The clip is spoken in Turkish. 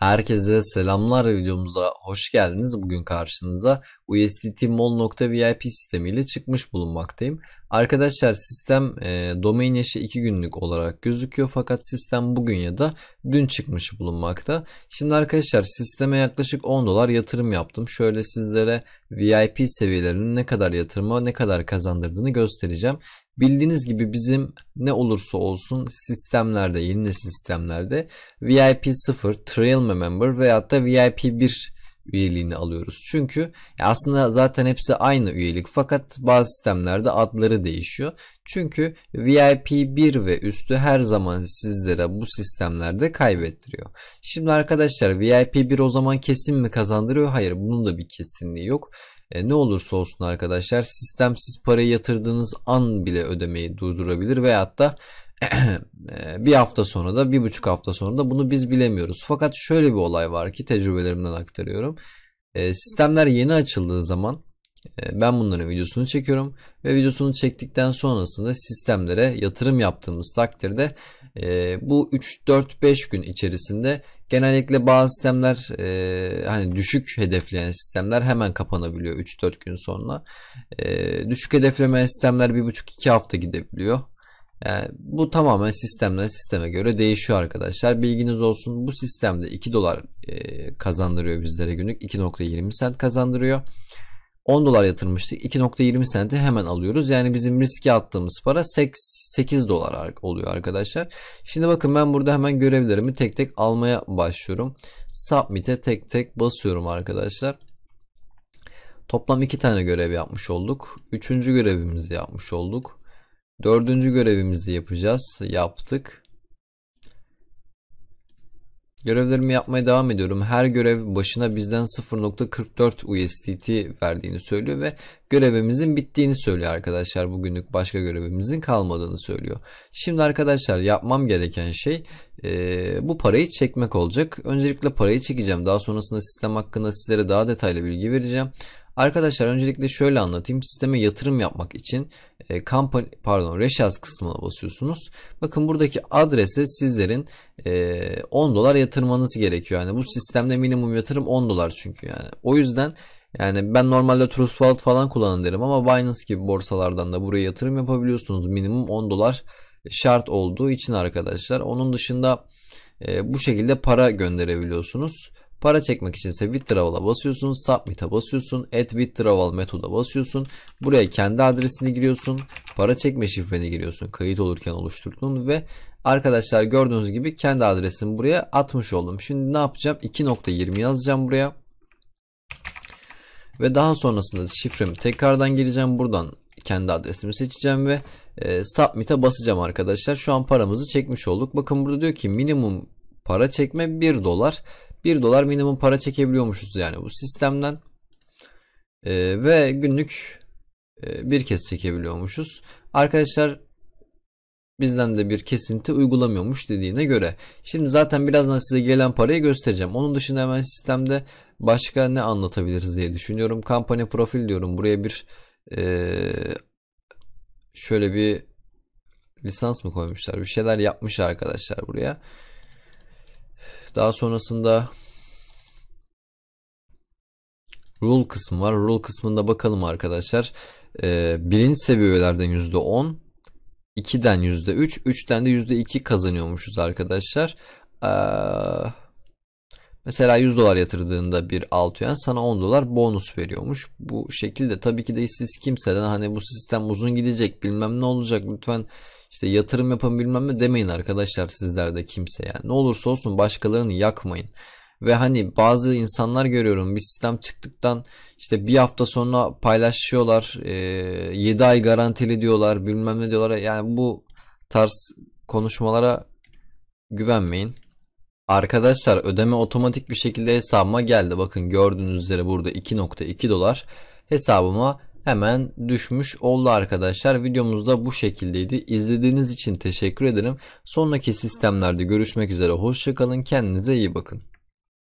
Herkese selamlar videomuza hoş geldiniz. Bugün karşınıza USDT Mol.vip sistemiyle çıkmış bulunmaktayım. Arkadaşlar sistem e, domain yaşı 2 günlük olarak gözüküyor fakat sistem bugün ya da dün çıkmış bulunmakta. Şimdi arkadaşlar sisteme yaklaşık 10 dolar yatırım yaptım. Şöyle sizlere VIP seviyelerinin ne kadar yatırma ne kadar kazandırdığını göstereceğim. Bildiğiniz gibi bizim ne olursa olsun sistemlerde yeni sistemlerde VIP 0, Trailme Member veyahut da VIP 1 üyeliğini alıyoruz. Çünkü aslında zaten hepsi aynı üyelik fakat bazı sistemlerde adları değişiyor. Çünkü VIP 1 ve üstü her zaman sizlere bu sistemlerde kaybettiriyor. Şimdi arkadaşlar VIP 1 o zaman kesin mi kazandırıyor? Hayır bunun da bir kesinliği yok. E, ne olursa olsun arkadaşlar sistem siz parayı yatırdığınız an bile ödemeyi durdurabilir veyahut da bir hafta sonra da bir buçuk hafta sonra da bunu biz bilemiyoruz. Fakat şöyle bir olay var ki tecrübelerimden aktarıyorum. E, sistemler yeni açıldığı zaman e, ben bunların videosunu çekiyorum ve videosunu çektikten sonrasında sistemlere yatırım yaptığımız takdirde e, bu 3-4-5 gün içerisinde genellikle bazı sistemler e, hani düşük hedefleyen sistemler hemen kapanabiliyor 3-4 gün sonra. E, düşük hedeflemeyen sistemler 1,5-2 hafta gidebiliyor. Yani bu tamamen sistemle sisteme göre değişiyor arkadaşlar. Bilginiz olsun bu sistemde 2 dolar e, kazandırıyor bizlere günlük. 2.20 sent kazandırıyor. 10 dolar yatırmıştık. 2.20 senti hemen alıyoruz. Yani bizim riske attığımız para 8, 8 dolar oluyor arkadaşlar. Şimdi bakın ben burada hemen görevlerimi tek tek almaya başlıyorum. Submit'e tek tek basıyorum arkadaşlar. Toplam 2 tane görev yapmış olduk. 3. görevimizi yapmış olduk. Dördüncü görevimizi yapacağız. Yaptık. Görevlerimi yapmaya devam ediyorum. Her görev başına bizden 0.44 USDT verdiğini söylüyor ve görevimizin bittiğini söylüyor arkadaşlar. Bugünlük başka görevimizin kalmadığını söylüyor. Şimdi arkadaşlar yapmam gereken şey e, bu parayı çekmek olacak. Öncelikle parayı çekeceğim. Daha sonrasında sistem hakkında sizlere daha detaylı bilgi vereceğim. Arkadaşlar öncelikle şöyle anlatayım. Sisteme yatırım yapmak için e, company, pardon reşaz kısmına basıyorsunuz. Bakın buradaki adrese sizlerin e, 10 dolar yatırmanız gerekiyor. Yani bu sistemde minimum yatırım 10 dolar çünkü yani. O yüzden yani ben normalde Trust Wallet falan kullanın derim ama Binance gibi borsalardan da buraya yatırım yapabiliyorsunuz. Minimum 10 dolar şart olduğu için arkadaşlar. Onun dışında e, bu şekilde para gönderebiliyorsunuz. Para çekmek içinse withdrawal'a basıyorsun. Submit'e basıyorsun. Add withdrawal metoda basıyorsun. Buraya kendi adresini giriyorsun. Para çekme şifreni giriyorsun. Kayıt olurken oluşturduğun ve arkadaşlar gördüğünüz gibi kendi adresimi buraya atmış oldum. Şimdi ne yapacağım? 2.20 yazacağım buraya. Ve daha sonrasında şifremi tekrardan gireceğim. Buradan kendi adresimi seçeceğim ve e, submit'e basacağım arkadaşlar. Şu an paramızı çekmiş olduk. Bakın burada diyor ki minimum para çekme 1 dolar. 1 dolar minimum para çekebiliyormuşuz yani bu sistemden. E, ve günlük e, bir kez çekebiliyormuşuz. Arkadaşlar bizden de bir kesinti uygulamıyormuş dediğine göre. Şimdi zaten birazdan size gelen parayı göstereceğim. Onun dışında hemen sistemde başka ne anlatabiliriz diye düşünüyorum. Kampanya profil diyorum. Buraya bir e, şöyle bir lisans mı koymuşlar? Bir şeyler yapmış arkadaşlar buraya. Daha sonrasında rule kısmı var. Rule kısmında bakalım arkadaşlar. Ee, birinci seviyelerden yüzde on %10, yüzde üç üçten de yüzde iki kazanıyormuşuz arkadaşlar. Ee, Mesela 100 dolar yatırdığında bir Altuyen sana 10 dolar bonus veriyormuş. Bu şekilde tabii ki de siz kimseden hani bu sistem uzun gidecek bilmem ne olacak lütfen işte yatırım yapın bilmem ne demeyin arkadaşlar sizler de kimse yani. Ne olursa olsun başkalarını yakmayın. Ve hani bazı insanlar görüyorum bir sistem çıktıktan işte bir hafta sonra paylaşıyorlar. 7 ay garantili diyorlar bilmem ne diyorlar. Yani bu tarz konuşmalara güvenmeyin. Arkadaşlar ödeme otomatik bir şekilde hesabıma geldi. Bakın gördüğünüz üzere burada 2.2 dolar hesabıma hemen düşmüş oldu arkadaşlar. Videomuz da bu şekildeydi. İzlediğiniz için teşekkür ederim. Sonraki sistemlerde görüşmek üzere. Hoşçakalın. Kendinize iyi bakın.